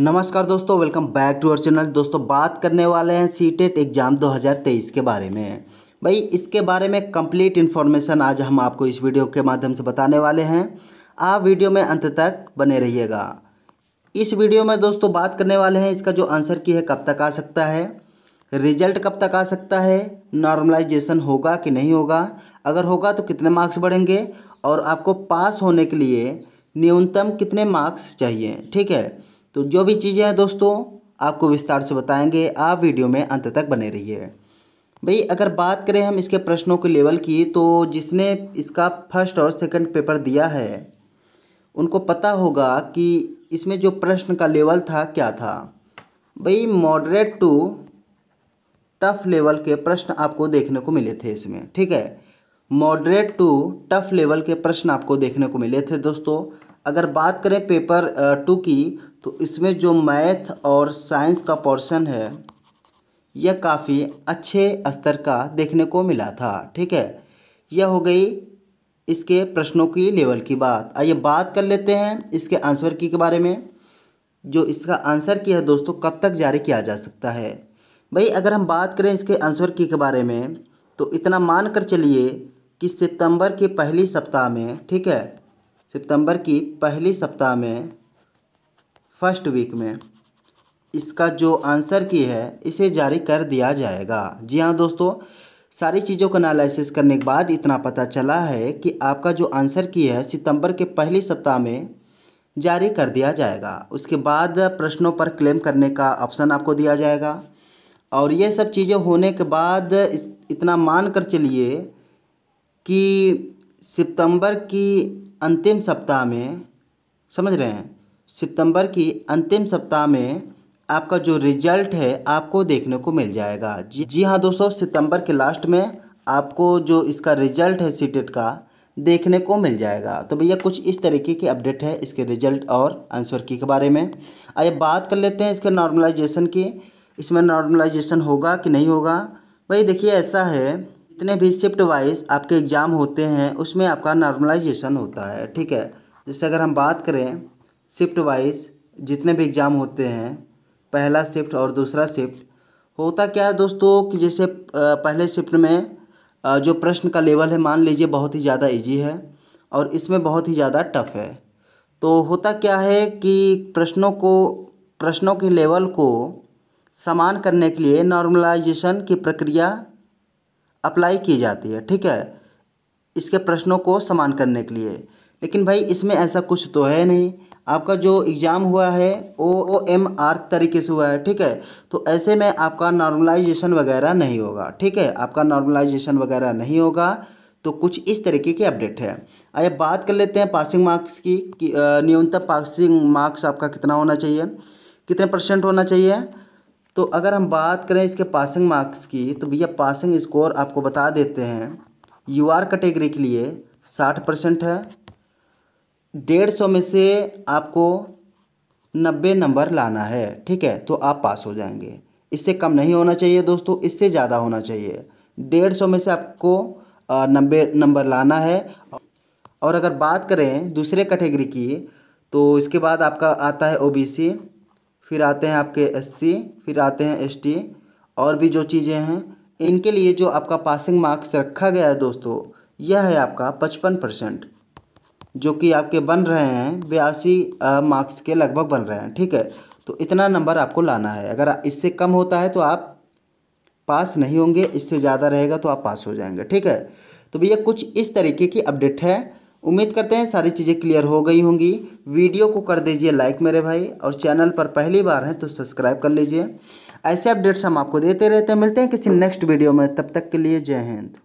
नमस्कार दोस्तों welcome back to our channel दोस्तों बात करने वाले हैं सी टेट एग्ज़ाम 2023 के बारे में भाई इसके बारे में कंप्लीट इन्फॉर्मेशन आज हम आपको इस वीडियो के माध्यम से बताने वाले हैं आप वीडियो में अंत तक बने रहिएगा इस वीडियो में दोस्तों बात करने वाले हैं इसका जो आंसर की है कब तक आ सकता है रिजल्ट कब तक आ सकता है नॉर्मलाइजेशन होगा कि नहीं होगा अगर होगा तो कितने मार्क्स बढ़ेंगे और आपको पास होने के लिए न्यूनतम कितने मार्क्स चाहिए ठीक है तो जो भी चीज़ें हैं दोस्तों आपको विस्तार से बताएंगे आप वीडियो में अंत तक बने रहिए भाई अगर बात करें हम इसके प्रश्नों के लेवल की तो जिसने इसका फर्स्ट और सेकंड पेपर दिया है उनको पता होगा कि इसमें जो प्रश्न का लेवल था क्या था भाई मॉडरेट टू टफ लेवल के प्रश्न आपको देखने को मिले थे इसमें ठीक है मॉडरेट टू टफ लेवल के प्रश्न आपको देखने को मिले थे दोस्तों अगर बात करें पेपर टू की तो इसमें जो मैथ और साइंस का पोर्शन है यह काफ़ी अच्छे स्तर का देखने को मिला था ठीक है यह हो गई इसके प्रश्नों की लेवल की बात आइए बात कर लेते हैं इसके आंसर की के बारे में जो इसका आंसर की है दोस्तों कब तक जारी किया जा सकता है भाई अगर हम बात करें इसके आंसर की के बारे में तो इतना मान कर चलिए कि सितंबर के पहली सप्ताह में ठीक है सितंबर की पहली सप्ताह में फर्स्ट वीक में इसका जो आंसर की है इसे जारी कर दिया जाएगा जी हाँ दोस्तों सारी चीज़ों का एनालिसिस करने के बाद इतना पता चला है कि आपका जो आंसर की है सितंबर के पहले सप्ताह में जारी कर दिया जाएगा उसके बाद प्रश्नों पर क्लेम करने का ऑप्शन आपको दिया जाएगा और ये सब चीज़ें होने के बाद इतना मान कर चलिए कि सितंबर की अंतिम सप्ताह में समझ रहे हैं सितंबर की अंतिम सप्ताह में आपका जो रिजल्ट है आपको देखने को मिल जाएगा जी जी हाँ दोस्तों सितंबर के लास्ट में आपको जो इसका रिजल्ट है सीटेट का देखने को मिल जाएगा तो भैया कुछ इस तरीके की अपडेट है इसके रिजल्ट और आंसर की के बारे में आइए बात कर लेते हैं इसके नॉर्मलाइजेशन की इसमें नॉर्मलाइजेशन होगा कि नहीं होगा भाई देखिए ऐसा है जितने भी शिफ्ट वाइज आपके एग्ज़ाम होते हैं उसमें आपका नॉर्मलाइजेशन होता है ठीक है जैसे अगर हम बात करें शिफ्ट वाइज जितने भी एग्ज़ाम होते हैं पहला शिफ्ट और दूसरा शिफ्ट होता क्या है दोस्तों कि जैसे पहले शिफ्ट में जो प्रश्न का लेवल है मान लीजिए बहुत ही ज़्यादा इजी है और इसमें बहुत ही ज़्यादा टफ है तो होता क्या है कि प्रश्नों को प्रश्नों के लेवल को समान करने के लिए नॉर्मलाइजेशन की प्रक्रिया अप्लाई की जाती है ठीक है इसके प्रश्नों को समान करने के लिए लेकिन भाई इसमें ऐसा कुछ तो है नहीं आपका जो एग्ज़ाम हुआ है ओ ओ एम आर तरीके से हुआ है ठीक है तो ऐसे में आपका नॉर्मलाइजेशन वगैरह नहीं होगा ठीक है आपका नॉर्मलाइजेशन वगैरह नहीं होगा तो कुछ इस तरीके की अपडेट है आइए बात कर लेते हैं पासिंग मार्क्स की न्यूनतम पासिंग मार्क्स आपका कितना होना चाहिए कितने परसेंट होना चाहिए तो अगर हम बात करें इसके पासिंग मार्क्स की तो भैया पासिंग स्कोर आपको बता देते हैं यू आर कैटेगरी के लिए साठ परसेंट है डेढ़ सौ में से आपको नब्बे नंबर लाना है ठीक है तो आप पास हो जाएंगे इससे कम नहीं होना चाहिए दोस्तों इससे ज़्यादा होना चाहिए डेढ़ सौ में से आपको नब्बे नंबर लाना है और अगर बात करें दूसरे कैटेगरी की तो इसके बाद आपका आता है ओबीसी फिर आते हैं आपके एससी फिर आते हैं एसटी और भी जो चीज़ें हैं इनके लिए जो आपका पासिंग मार्क्स रखा गया है दोस्तों यह है आपका पचपन परसेंट जो कि आपके बन रहे हैं बयासी मार्क्स के लगभग बन रहे हैं ठीक है तो इतना नंबर आपको लाना है अगर इससे कम होता है तो आप पास नहीं होंगे इससे ज़्यादा रहेगा तो आप पास हो जाएंगे ठीक है तो भैया कुछ इस तरीके की अपडेट है उम्मीद करते हैं सारी चीज़ें क्लियर हो गई होंगी वीडियो को कर दीजिए लाइक मेरे भाई और चैनल पर पहली बार हैं तो सब्सक्राइब कर लीजिए ऐसे अपडेट्स हम आपको देते रहते हैं मिलते हैं किसी नेक्स्ट वीडियो में तब तक के लिए जय हिंद